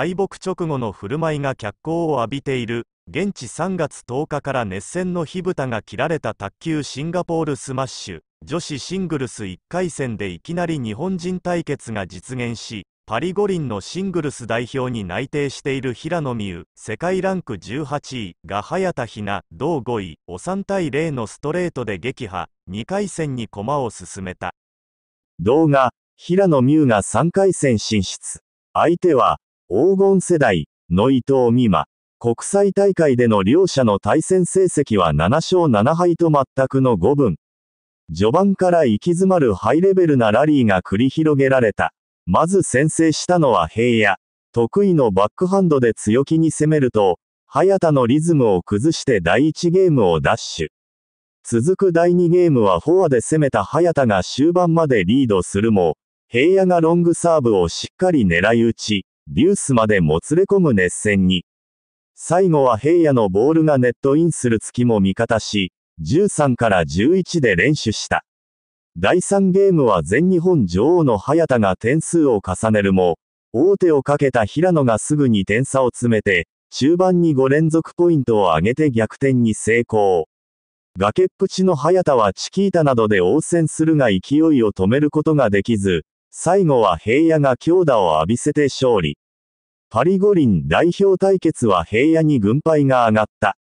敗北直後の振る舞いが脚光を浴びている現地3月10日から熱戦の火蓋が切られた卓球シンガポールスマッシュ女子シングルス1回戦でいきなり日本人対決が実現しパリ五輪のシングルス代表に内定している平野美宇世界ランク18位が早田ひな同5位お3対0のストレートで撃破2回戦に駒を進めた動画平野美宇が3回戦進出相手は黄金世代の伊藤美誠。国際大会での両者の対戦成績は7勝7敗と全くの5分。序盤から行き詰まるハイレベルなラリーが繰り広げられた。まず先制したのは平野。得意のバックハンドで強気に攻めると、早田のリズムを崩して第1ゲームを奪取。続く第2ゲームはフォアで攻めた早田が終盤までリードするも、平野がロングサーブをしっかり狙い撃ち、デュースまでもつれ込む熱戦に。最後は平野のボールがネットインする月も味方し、13から11で連取した。第3ゲームは全日本女王の早田が点数を重ねるも、大手をかけた平野がすぐに点差を詰めて、中盤に5連続ポイントを上げて逆転に成功。崖っぷちの早田はチキータなどで応戦するが勢いを止めることができず、最後は平野が強打を浴びせて勝利。パリ五輪代表対決は平野に軍配が上がった。